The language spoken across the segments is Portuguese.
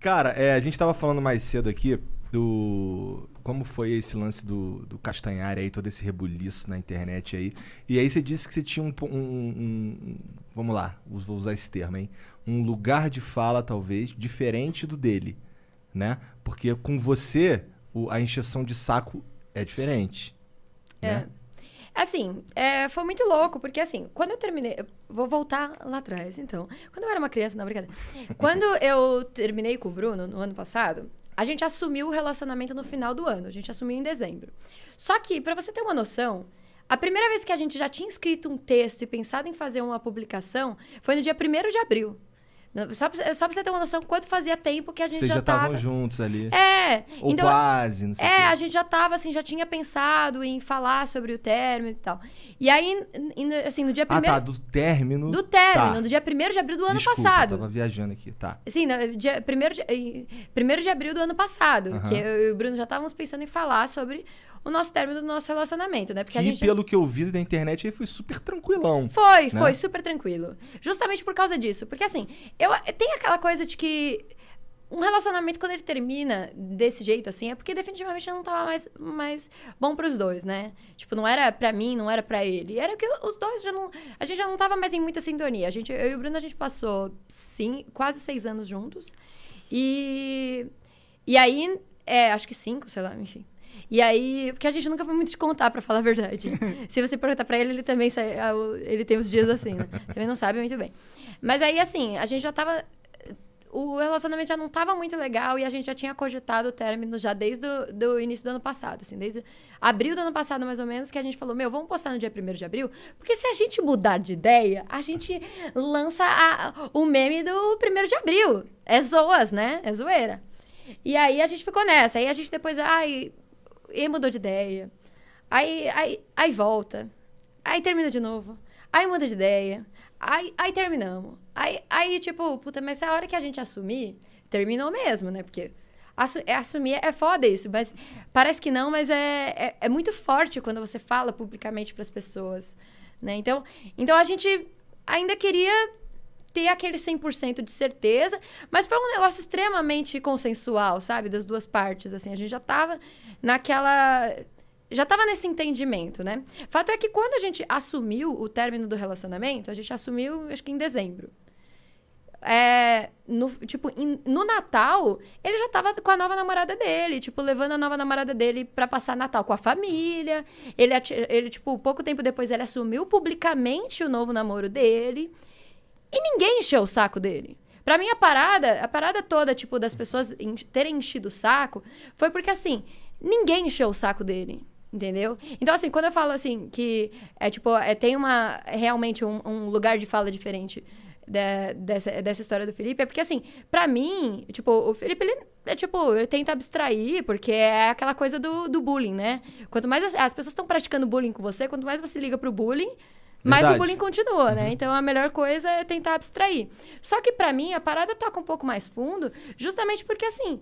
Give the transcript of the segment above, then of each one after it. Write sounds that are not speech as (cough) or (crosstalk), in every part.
Cara, é, a gente tava falando mais cedo aqui do. Como foi esse lance do, do Castanhari aí, todo esse rebuliço na internet aí. E aí você disse que você tinha um. um, um vamos lá, vou usar esse termo, hein? Um lugar de fala, talvez, diferente do dele. Né? Porque com você, o, a injeção de saco é diferente. É. Né? Assim, é, foi muito louco, porque assim, quando eu terminei. Eu vou voltar lá atrás, então. Quando eu era uma criança, não, obrigada (laughs) quando eu terminei com o Bruno no ano passado, a gente assumiu o relacionamento no final do ano. A gente assumiu em dezembro. Só que, para você ter uma noção, a primeira vez que a gente já tinha escrito um texto e pensado em fazer uma publicação foi no dia 1 de abril. Só pra, só pra você ter uma noção quanto fazia tempo que a gente Vocês já estavam tava... juntos ali. É. Ou então, quase, não sei É, a gente já tava, assim, já tinha pensado em falar sobre o término e tal. E aí, assim, no dia primeiro... Ah, tá, do término... Do término, tá. dia primeiro de abril do ano Desculpa, passado. eu tava viajando aqui, tá. Sim, no dia de... de abril do ano passado, que eu e o Bruno já estávamos pensando em falar sobre o nosso término do nosso relacionamento, né? Porque que, gente... pelo que eu vi da internet, aí foi super tranquilão. Foi, né? foi super tranquilo. Justamente por causa disso. Porque assim, eu tem aquela coisa de que um relacionamento, quando ele termina desse jeito, assim, é porque definitivamente não tava mais, mais bom pros dois, né? Tipo, não era pra mim, não era pra ele. Era que os dois já não. A gente já não tava mais em muita sintonia. A gente, eu e o Bruno, a gente passou sim, quase seis anos juntos. E. E aí, é, acho que cinco, sei lá, enfim. E aí, porque a gente nunca foi muito de contar, para falar a verdade. (laughs) Se você perguntar para ele, ele também sai, ele tem os dias assim, né? Também não sabe muito bem. Mas aí, assim, a gente já tava o relacionamento já não estava muito legal e a gente já tinha cogitado o término já desde o do início do ano passado, assim, desde abril do ano passado, mais ou menos, que a gente falou, meu, vamos postar no dia 1 de abril, porque se a gente mudar de ideia, a gente lança a, o meme do 1 de abril. É zoas, né? É zoeira. E aí a gente ficou nessa. Aí a gente depois, ai, e mudou de ideia. Aí, aí, aí volta. Aí termina de novo. Aí muda de ideia. Aí, aí terminamos. Aí, aí, tipo, puta, mas a hora que a gente assumir, terminou mesmo, né? Porque é, assumir é foda isso, mas parece que não, mas é, é, é muito forte quando você fala publicamente para as pessoas, né? Então, então a gente ainda queria ter aquele 100% de certeza, mas foi um negócio extremamente consensual, sabe? Das duas partes, assim. A gente já estava naquela... Já estava nesse entendimento, né? Fato é que quando a gente assumiu o término do relacionamento, a gente assumiu, acho que em dezembro. É, no, tipo, in, no Natal, ele já tava com a nova namorada dele, tipo, levando a nova namorada dele para passar Natal com a família. Ele, ele, tipo, pouco tempo depois ele assumiu publicamente o novo namoro dele. E ninguém encheu o saco dele. Pra mim, a parada, a parada toda, tipo, das pessoas terem enchido o saco, foi porque, assim, ninguém encheu o saco dele. Entendeu? Então, assim, quando eu falo assim, que é tipo, é, tem uma é realmente um, um lugar de fala diferente dessa, dessa história do Felipe, é porque, assim, pra mim, tipo, o Felipe, ele é tipo, ele tenta abstrair, porque é aquela coisa do, do bullying, né? Quanto mais as, as pessoas estão praticando bullying com você, quanto mais você liga pro bullying, mas Verdade. o bullying continua, né? uhum. né? Então a melhor coisa é tentar abstrair. Só que para mim a parada toca um pouco mais fundo, justamente porque assim,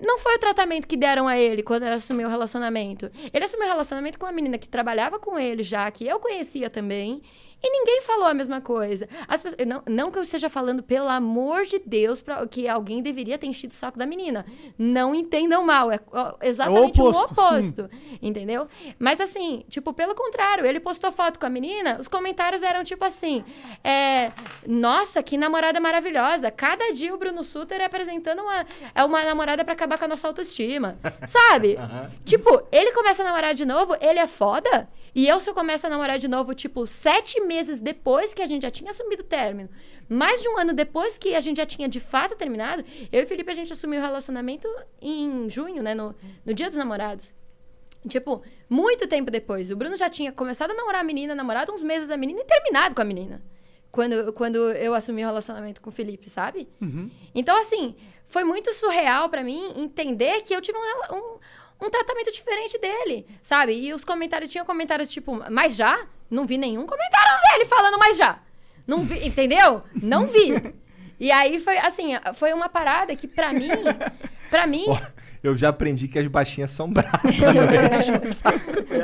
não foi o tratamento que deram a ele quando ele assumiu o relacionamento. Ele assumiu o relacionamento com uma menina que trabalhava com ele já, que eu conhecia também, e ninguém falou a mesma coisa. Pessoas, não, não que eu esteja falando, pelo amor de Deus, pra, que alguém deveria ter enchido o saco da menina. Não entendam mal. É exatamente é o oposto. O oposto entendeu? Mas assim, tipo, pelo contrário, ele postou foto com a menina, os comentários eram tipo assim: é, Nossa, que namorada maravilhosa. Cada dia o Bruno Suter é apresentando uma, é uma namorada para acabar com a nossa autoestima. (laughs) Sabe? uhum. Tipo, ele começa a namorar de novo, ele é foda. E eu, se eu começo a namorar de novo, tipo, sete meses depois que a gente já tinha assumido o término, mais de um ano depois que a gente já tinha de fato terminado, eu e Felipe a gente assumiu o relacionamento em junho, né? No, no dia dos namorados. Tipo, muito tempo depois. O Bruno já tinha começado a namorar a menina, namorado uns meses a menina e terminado com a menina. Quando, quando eu assumi o relacionamento com o Felipe, sabe? Uhum. Então, assim, foi muito surreal para mim entender que eu tive um, um um tratamento diferente dele, sabe? E os comentários, tinham comentários tipo, mas já? Não vi nenhum comentário dele falando mais já. Não vi, entendeu? Não vi. E aí foi assim, foi uma parada que para mim, para mim, oh eu já aprendi que as baixinhas são bravas. Né?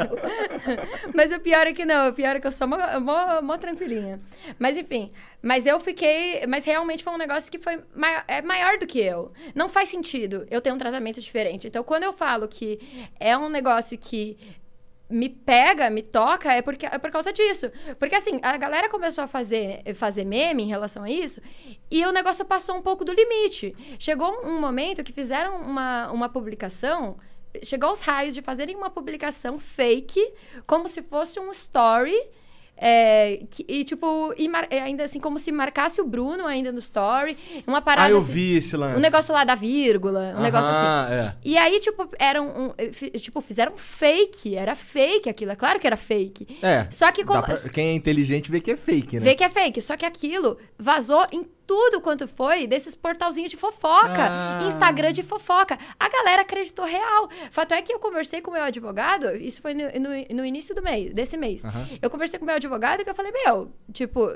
(laughs) Mas o pior é que não, o pior é que eu sou mó, mó, mó, tranquilinha. Mas enfim, mas eu fiquei. Mas realmente foi um negócio que foi maior, é maior do que eu. Não faz sentido eu ter um tratamento diferente. Então, quando eu falo que é um negócio que me pega, me toca, é, porque, é por causa disso. Porque assim, a galera começou a fazer, fazer meme em relação a isso, e o negócio passou um pouco do limite. Chegou um momento que fizeram uma, uma publicação. Chegou aos raios de fazerem uma publicação fake, como se fosse um story é, que, e, tipo, e mar, é, ainda assim, como se marcasse o Bruno ainda no story. Uma ah, parada. Ah, eu assim, vi esse lance. Um negócio lá da vírgula, um uh -huh, negócio assim. É. E aí, tipo, eram. Um, eh, tipo, fizeram fake. Era fake aquilo. É claro que era fake. É. Só que como. Pra, quem é inteligente vê que é fake, né? Vê que é fake. Só que aquilo vazou em tudo quanto foi desses portalzinhos de fofoca, ah. Instagram de fofoca. A galera acreditou real. Fato é que eu conversei com o meu advogado, isso foi no, no, no início do mês, desse mês. Uhum. Eu conversei com o meu advogado que eu falei, meu, tipo,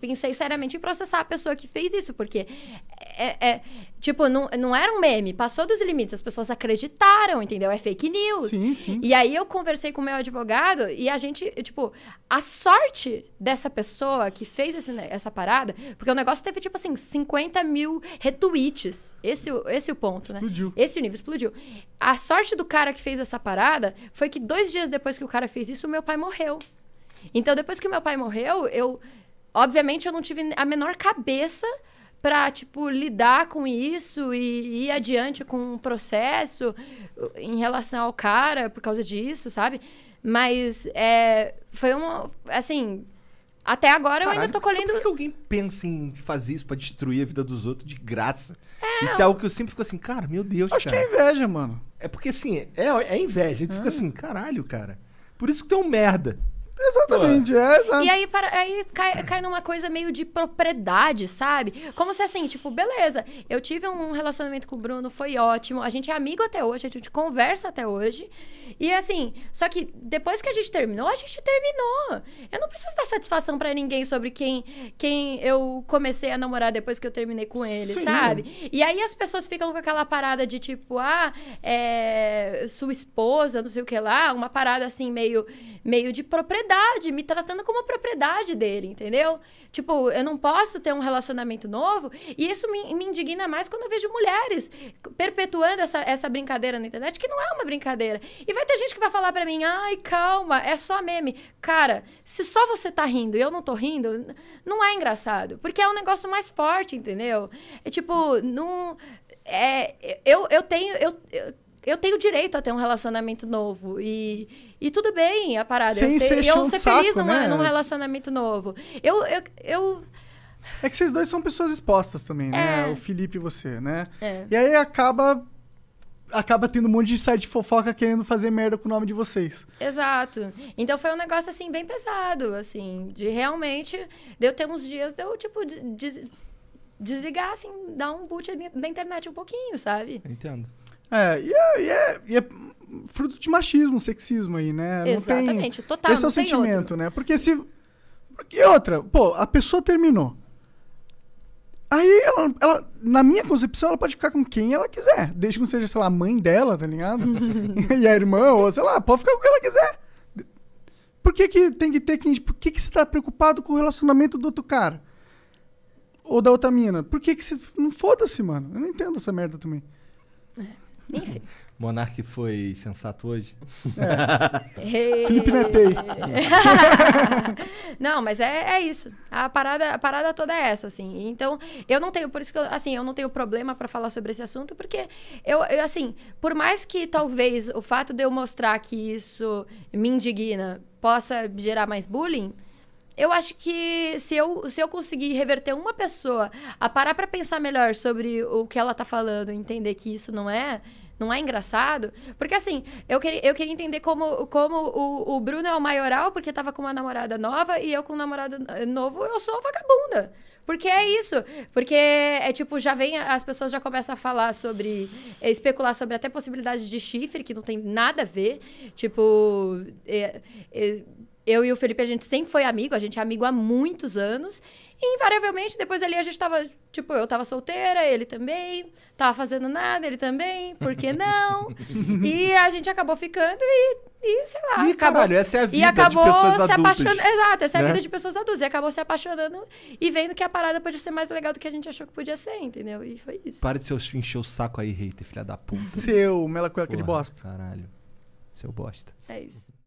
pensei seriamente em processar a pessoa que fez isso, porque é, é tipo, não, não era um meme, passou dos limites, as pessoas acreditaram, entendeu? É fake news. Sim, sim. E aí eu conversei com o meu advogado e a gente, tipo, a sorte dessa pessoa que fez esse, essa parada, porque o negócio teve, tipo, tipo assim, 50 mil retweets. Esse, esse é o ponto, né? explodiu. né? Esse nível explodiu. A sorte do cara que fez essa parada foi que dois dias depois que o cara fez isso, o meu pai morreu. Então, depois que o meu pai morreu, eu. Obviamente, eu não tive a menor cabeça para tipo lidar com isso e ir adiante com o um processo uh, em relação ao cara por causa disso, sabe? Mas é, foi uma assim até agora Caralho, eu ainda tô então colhendo. Por que alguém pensa em fazer isso pra destruir a vida dos outros de graça? É, isso é algo que eu sempre fico assim, cara, meu Deus, acho cara. Acho que é inveja, mano. É porque assim, é, é inveja. A gente é. fica assim, caralho, cara. Por isso que tu é um merda. Exatamente, é, E aí, para, aí cai, cai numa coisa meio de propriedade, sabe? Como se assim, tipo, beleza, eu tive um relacionamento com o Bruno, foi ótimo, a gente é amigo até hoje, a gente conversa até hoje. E assim, só que depois que a gente terminou, a gente terminou. Eu não preciso dar satisfação para ninguém sobre quem, quem eu comecei a namorar depois que eu terminei com ele, Sim. sabe? E aí as pessoas ficam com aquela parada de tipo, ah, é, sua esposa, não sei o que lá, uma parada assim, meio, meio de propriedade propriedade, me tratando como a propriedade dele, entendeu? Tipo, eu não posso ter um relacionamento novo. E isso me, me indigna mais quando eu vejo mulheres perpetuando essa, essa brincadeira na internet, que não é uma brincadeira. E vai ter gente que vai falar para mim, ai, calma, é só meme. Cara, se só você tá rindo e eu não tô rindo, não é engraçado. Porque é um negócio mais forte, entendeu? É tipo, não. É, eu, eu tenho. Eu, eu eu tenho direito a ter um relacionamento novo. E, e tudo bem a parada. Sem eu ser, ser, eu ser saco, feliz num, né? num, relacionamento novo. eu, eu, eu é que vocês dois são pessoas expostas também, né? É. O Felipe e você, né? É. E aí acaba acaba tendo um monte de site de fofoca querendo fazer merda com o nome de vocês. Exato. Então foi um negócio assim bem pesado, assim, de realmente deu ter uns dias deu tipo desligar assim, dar um boot da internet um pouquinho, sabe? Entendo. É, e é, e é, e é fruto de machismo, sexismo aí, né? Exatamente, tem, total. Esse é o sentimento, outro. né? Porque se. E outra, pô, a pessoa terminou. Aí ela, ela, na minha concepção, ela pode ficar com quem ela quiser. Desde que não seja, sei lá, a mãe dela, tá ligado? (laughs) e a irmã, ou sei lá, pode ficar com quem ela quiser. Por que, que tem que ter quem. Por que, que você tá preocupado com o relacionamento do outro cara? Ou da outra mina? Por que, que você. Não foda-se, mano. Eu não entendo essa merda também. É. Enfim. (laughs) Monarque foi sensato hoje? É. (laughs) Felipe Netei. (laughs) não, mas é, é isso. A parada, a parada toda é essa, assim. Então, eu não tenho, por isso que eu, assim, eu não tenho problema para falar sobre esse assunto, porque eu, eu, assim, por mais que talvez o fato de eu mostrar que isso me indigna possa gerar mais bullying, eu acho que se eu, se eu conseguir reverter uma pessoa a parar para pensar melhor sobre o que ela tá falando, entender que isso não é, não é engraçado? Porque assim, eu queria, eu queria entender como, como o, o Bruno é o maioral, porque tava com uma namorada nova, e eu com um namorado eh, novo, eu sou vagabunda. Porque é isso. Porque é tipo, já vem, as pessoas já começam a falar sobre, eh, especular sobre até possibilidades de chifre, que não tem nada a ver. Tipo, é, é, eu e o Felipe, a gente sempre foi amigo, a gente é amigo há muitos anos. E invariavelmente, depois ali a gente tava, tipo, eu tava solteira, ele também, tava fazendo nada, ele também, por que não? (laughs) e a gente acabou ficando e, e sei lá. E acabou, caralho, essa é a vida e acabou de pessoas se adultas. Apaixonando, exato, essa é né? a vida de pessoas adultas. E acabou se apaixonando e vendo que a parada podia ser mais legal do que a gente achou que podia ser, entendeu? E foi isso. Para de seus encher o saco aí, hater, filha da puta. Seu mela cueca de bosta. Caralho. Seu bosta. É isso.